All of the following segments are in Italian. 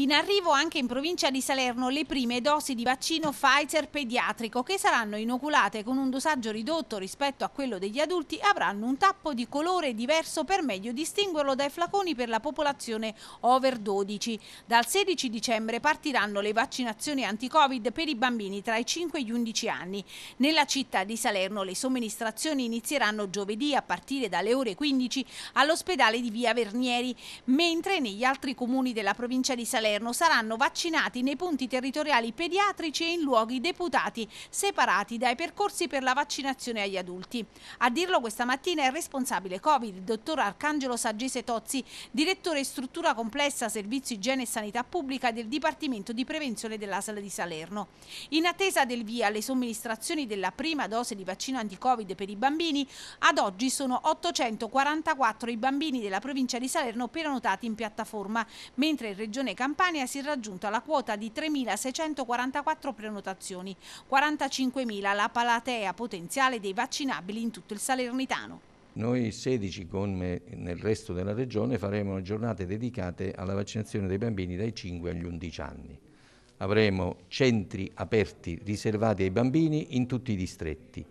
In arrivo anche in provincia di Salerno le prime dosi di vaccino Pfizer pediatrico che saranno inoculate con un dosaggio ridotto rispetto a quello degli adulti avranno un tappo di colore diverso per meglio distinguerlo dai flaconi per la popolazione over 12. Dal 16 dicembre partiranno le vaccinazioni anti-covid per i bambini tra i 5 e gli 11 anni. Nella città di Salerno le somministrazioni inizieranno giovedì a partire dalle ore 15 all'ospedale di Via Vernieri, mentre negli altri comuni della provincia di Salerno Salerno saranno vaccinati nei punti territoriali pediatrici e in luoghi deputati, separati dai percorsi per la vaccinazione agli adulti. A dirlo questa mattina è il responsabile Covid, il dottor Arcangelo Saggese Tozzi, direttore struttura complessa servizio igiene e sanità pubblica del Dipartimento di Prevenzione dell'ASL di Salerno. In attesa del via, alle somministrazioni della prima dose di vaccino anti-Covid per i bambini, ad oggi sono 844 i bambini della provincia di Salerno prenotati in piattaforma, mentre in Regione Campania Campania si è raggiunta la quota di 3.644 prenotazioni, 45.000 la palatea potenziale dei vaccinabili in tutto il Salernitano. Noi 16 come nel resto della regione faremo giornate dedicate alla vaccinazione dei bambini dai 5 agli 11 anni. Avremo centri aperti riservati ai bambini in tutti i distretti.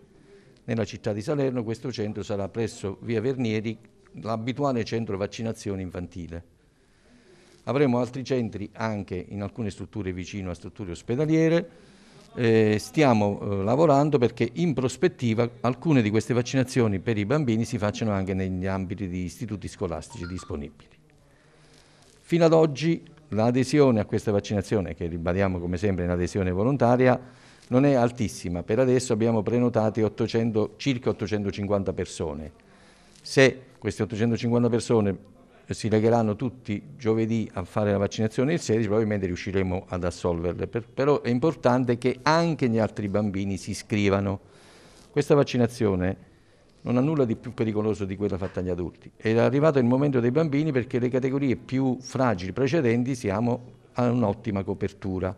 Nella città di Salerno questo centro sarà presso via Vernieri l'abituale centro vaccinazione infantile. Avremo altri centri anche in alcune strutture vicino a strutture ospedaliere. Eh, stiamo eh, lavorando perché in prospettiva alcune di queste vaccinazioni per i bambini si facciano anche negli ambiti di istituti scolastici disponibili. Fino ad oggi l'adesione a questa vaccinazione, che ribadiamo come sempre in adesione volontaria, non è altissima. Per adesso abbiamo prenotato 800, circa 850 persone. Se queste 850 persone si legheranno tutti giovedì a fare la vaccinazione il 16, probabilmente riusciremo ad assolverle. Per, però è importante che anche gli altri bambini si iscrivano. Questa vaccinazione non ha nulla di più pericoloso di quella fatta agli adulti. È arrivato il momento dei bambini perché le categorie più fragili precedenti siamo a un'ottima copertura.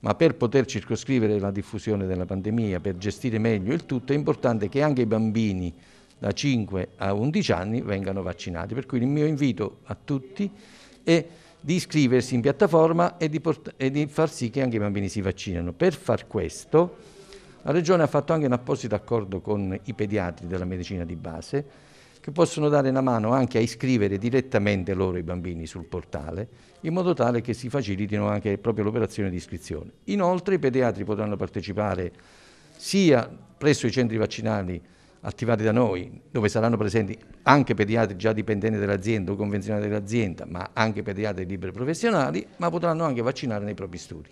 Ma per poter circoscrivere la diffusione della pandemia, per gestire meglio il tutto, è importante che anche i bambini da 5 a 11 anni vengano vaccinati. Per cui il mio invito a tutti è di iscriversi in piattaforma e di, e di far sì che anche i bambini si vaccinino. Per far questo la Regione ha fatto anche un apposito accordo con i pediatri della medicina di base che possono dare una mano anche a iscrivere direttamente loro i bambini sul portale, in modo tale che si facilitino anche proprio l'operazione di iscrizione. Inoltre i pediatri potranno partecipare sia presso i centri vaccinali attivati da noi, dove saranno presenti anche pediatri già dipendenti dell'azienda o convenzionati dell'azienda, ma anche pediatri liberi professionali, ma potranno anche vaccinare nei propri studi.